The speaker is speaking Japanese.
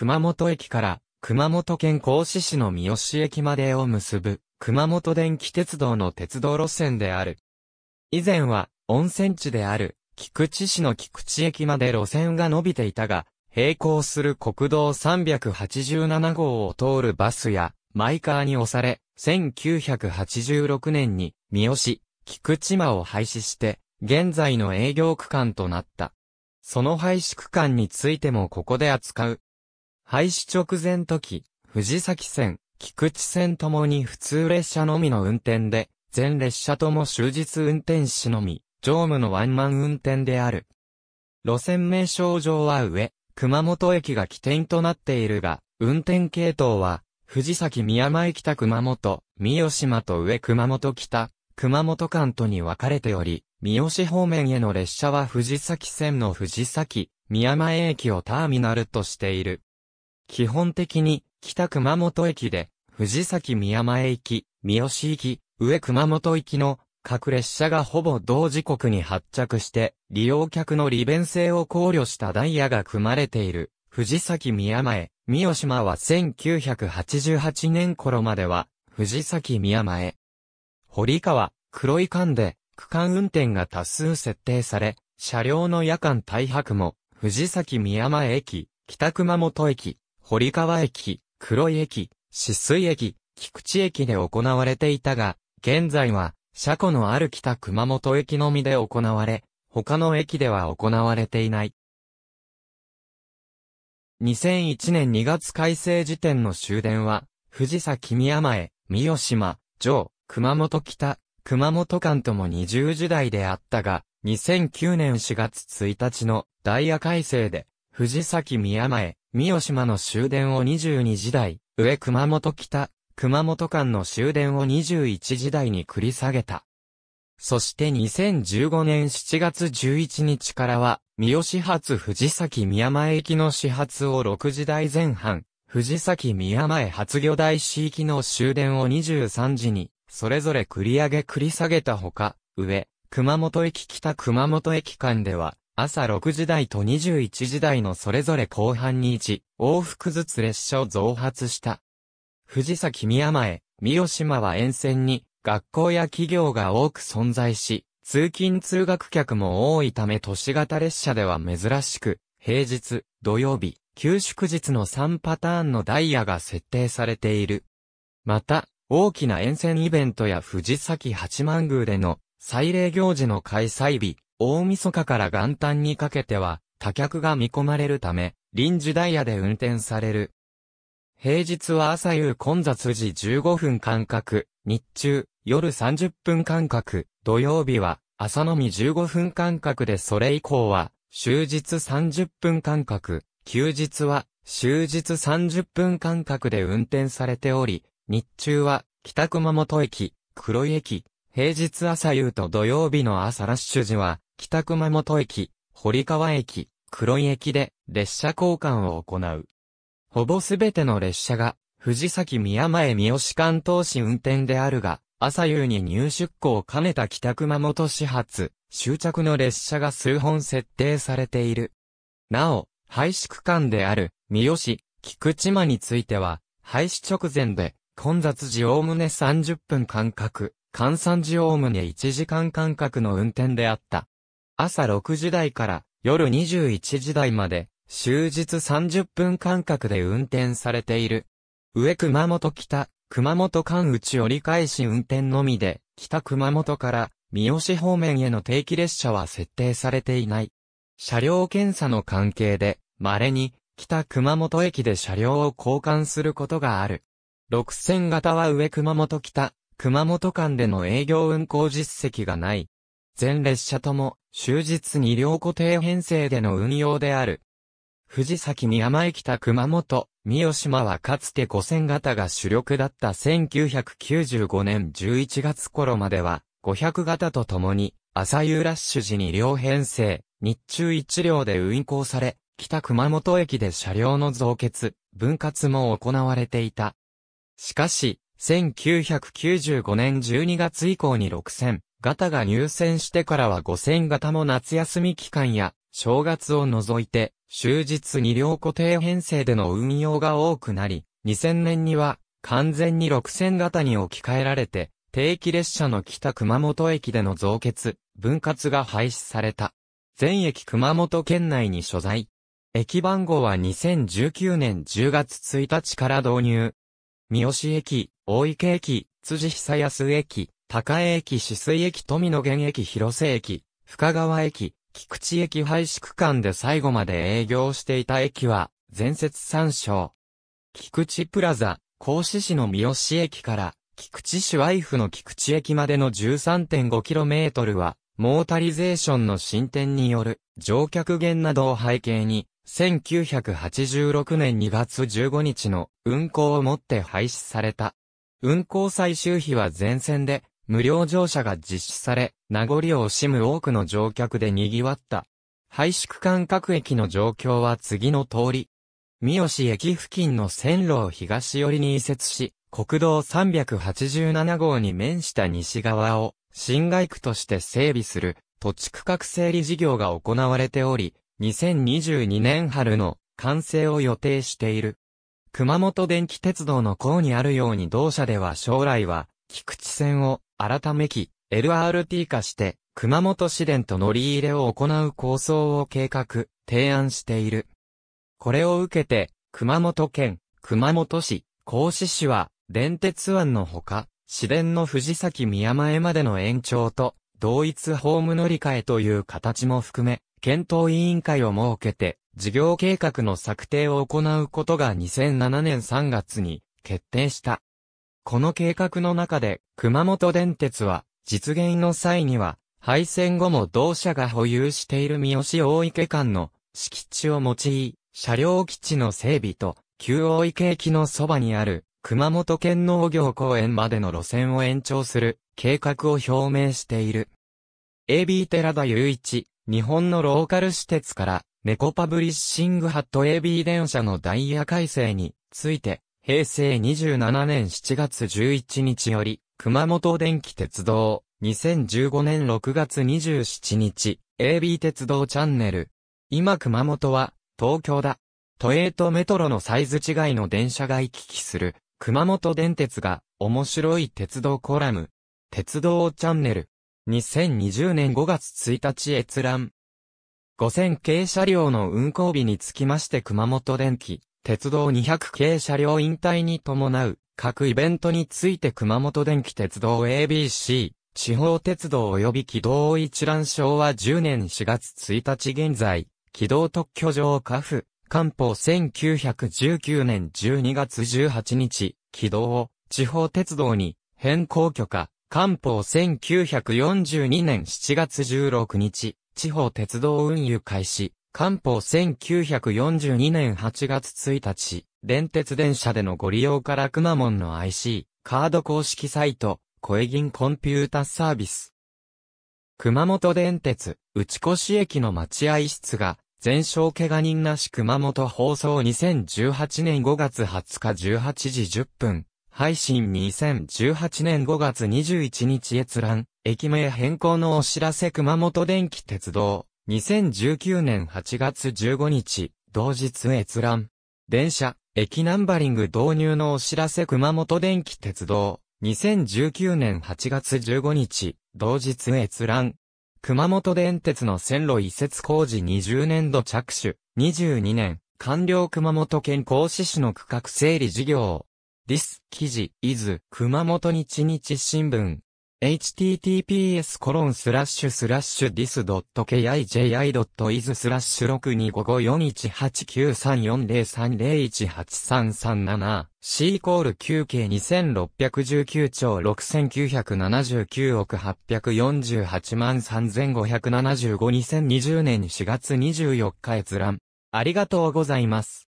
熊本駅から熊本県甲子市の三好駅までを結ぶ熊本電気鉄道の鉄道路線である。以前は温泉地である菊池市の菊池駅まで路線が伸びていたが、並行する国道387号を通るバスやマイカーに押され、1986年に三好、菊池間を廃止して、現在の営業区間となった。その廃止区間についてもここで扱う。廃止直前時、藤崎線、菊池線ともに普通列車のみの運転で、全列車とも終日運転士のみ、乗務のワンマン運転である。路線名称上は上、熊本駅が起点となっているが、運転系統は、藤崎宮前北熊本、三島と上熊本北、熊本間とに分かれており、三好方面への列車は藤崎線の藤崎、宮前駅をターミナルとしている。基本的に、北熊本駅で、藤崎宮前駅、三好駅、上熊本行きの各列車がほぼ同時刻に発着して、利用客の利便性を考慮したダイヤが組まれている、藤崎宮前、三好間は1988年頃までは、藤崎宮前、堀川、黒い間で、区間運転が多数設定され、車両の夜間大白も、藤崎宮前駅、北熊本駅、堀川駅、黒井駅、止水駅、菊池駅で行われていたが、現在は、車庫のある北熊本駅のみで行われ、他の駅では行われていない。2001年2月改正時点の終電は、藤崎宮前、三島、城、熊本北、熊本間とも20時代であったが、2009年4月1日のダイヤ改正で、藤崎宮前、三好島の終電を22時台、上熊本北、熊本間の終電を21時台に繰り下げた。そして2015年7月11日からは、三好発藤崎宮前駅の始発を6時台前半、藤崎宮前発魚台市行きの終電を23時に、それぞれ繰り上げ繰り下げたほか、上、熊本駅北熊本駅間では、朝6時台と21時台のそれぞれ後半に1、往復ずつ列車を増発した。藤崎宮前、三島は沿線に、学校や企業が多く存在し、通勤通学客も多いため都市型列車では珍しく、平日、土曜日、休祝日の3パターンのダイヤが設定されている。また、大きな沿線イベントや藤崎八幡宮での祭礼行事の開催日、大晦日から元旦にかけては、多客が見込まれるため、臨時ダイヤで運転される。平日は朝夕混雑時15分間隔、日中、夜30分間隔、土曜日は朝のみ15分間隔でそれ以降は、終日30分間隔、休日は終日30分間隔で運転されており、日中は北熊本駅、黒井駅、平日朝夕と土曜日の朝ラッシュ時は北熊本駅、堀川駅、黒井駅で列車交換を行う。ほぼすべての列車が、藤崎宮前三好関東市運転であるが、朝夕に入出港を兼ねた北熊本始発、終着の列車が数本設定されている。なお、廃止区間である、三好、菊池間については、廃止直前で、混雑時おおむね30分間隔、換算時おおむね1時間間隔の運転であった。朝6時台から夜21時台まで、終日30分間隔で運転されている。上熊本北、熊本間内折り返し運転のみで、北熊本から三好方面への定期列車は設定されていない。車両検査の関係で、稀に北熊本駅で車両を交換することがある。6000型は上熊本北、熊本間での営業運行実績がない。全列車とも終日に両固定編成での運用である。藤崎宮前北熊本、三好島はかつて5000型が主力だった1995年11月頃までは、500型とともに、朝夕ラッシュ時に両編成、日中1両で運行され、北熊本駅で車両の増結、分割も行われていた。しかし、1995年12月以降に6000、型が入選してからは5000型も夏休み期間や、正月を除いて、終日二両固定編成での運用が多くなり、2000年には、完全に6000型に置き換えられて、定期列車の北熊本駅での増結、分割が廃止された。全駅熊本県内に所在。駅番号は2019年10月1日から導入。三好駅、大池駅、辻久安駅、高江駅止水駅富野源駅広瀬駅、深川駅、菊池駅廃止区間で最後まで営業していた駅は、全節参照。菊池プラザ、甲子市の三好駅から、菊池市ワイフの菊池駅までの 13.5km は、モータリゼーションの進展による乗客減などを背景に、1986年2月15日の運行をもって廃止された。運行最終費は全線で無料乗車が実施され、名残を惜しむ多くの乗客で賑わった。廃宿間各駅の状況は次の通り。三好駅付近の線路を東寄りに移設し、国道387号に面した西側を新外区として整備する土地区画整理事業が行われており、2022年春の完成を予定している。熊本電気鉄道の甲にあるように同社では将来は、菊池線を改めき、LRT 化して、熊本市電と乗り入れを行う構想を計画、提案している。これを受けて、熊本県、熊本市、甲子市は、電鉄案のほか、市電の藤崎宮前までの延長と、同一ホーム乗り換えという形も含め、検討委員会を設けて、事業計画の策定を行うことが2007年3月に決定した。この計画の中で、熊本電鉄は、実現の際には、廃線後も同社が保有している三好大池間の敷地を用い、車両基地の整備と、旧大池駅のそばにある、熊本県農業公園までの路線を延長する計画を表明している。AB 寺田雄一、日本のローカル私鉄から、猫パブリッシングハット AB 電車のダイヤ改正について、平成27年7月11日より、熊本電気鉄道、2015年6月27日、AB 鉄道チャンネル。今熊本は、東京だ。都営とメトロのサイズ違いの電車が行き来する、熊本電鉄が、面白い鉄道コラム。鉄道チャンネル。2020年5月1日閲覧。5000系車両の運行日につきまして熊本電気。鉄道200系車両引退に伴う各イベントについて熊本電気鉄道 ABC、地方鉄道及び軌道一覧昭和10年4月1日現在、軌道特許上下府、官報1919年12月18日、軌道を地方鉄道に変更許可、官報1942年7月16日、地方鉄道運輸開始、官報1942年8月1日、電鉄電車でのご利用から熊門の IC、カード公式サイト、声銀コンピュータサービス。熊本電鉄、内越駅の待合室が、全焼怪我人なし熊本放送2018年5月20日18時10分、配信2018年5月21日閲覧、駅名変更のお知らせ熊本電気鉄道。2019年8月15日、同日閲覧。電車、駅ナンバリング導入のお知らせ熊本電気鉄道。2019年8月15日、同日閲覧。熊本電鉄の線路移設工事20年度着手。22年、官僚熊本県甲子市の区画整理事業。i ス、記事、伊豆、熊本日日新聞。https コロンスラッシュスラッシュ dis.kiji.is スラッシュ6 2 5 5 4 1 8 9 3 4 0 3 0 1 8 3 3 7 C イコール 9K2619 兆6979億848万3575 2020年4月24日閲覧。ありがとうございます。